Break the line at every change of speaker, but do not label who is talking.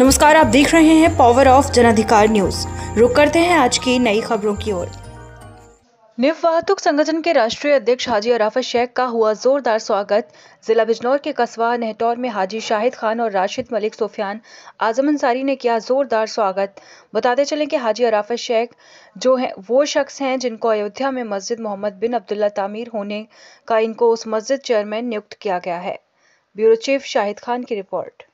नमस्कार आप देख रहे हैं पावर ऑफ जनाधिकार न्यूज रुक करते हैं आज की नई खबरों की ओर निव वाहतुक संगठन के राष्ट्रीय
अध्यक्ष हाजी अराफत शेख का हुआ जोरदार स्वागत जिला बिजनौर के कस्बा नेहटौर में हाजी शाहिद खान और राशिद मलिक सोफियान आजम अंसारी ने किया जोरदार स्वागत बताते चलें कि हाजी अराफत शेख जो हैं वो शख्स हैं जिनको अयोध्या में मस्जिद मोहम्मद बिन अब्दुल्ला तामीर होने का इनको उस मस्जिद चेयरमैन नियुक्त किया गया है ब्यूरो चीफ शाहिद खान की
रिपोर्ट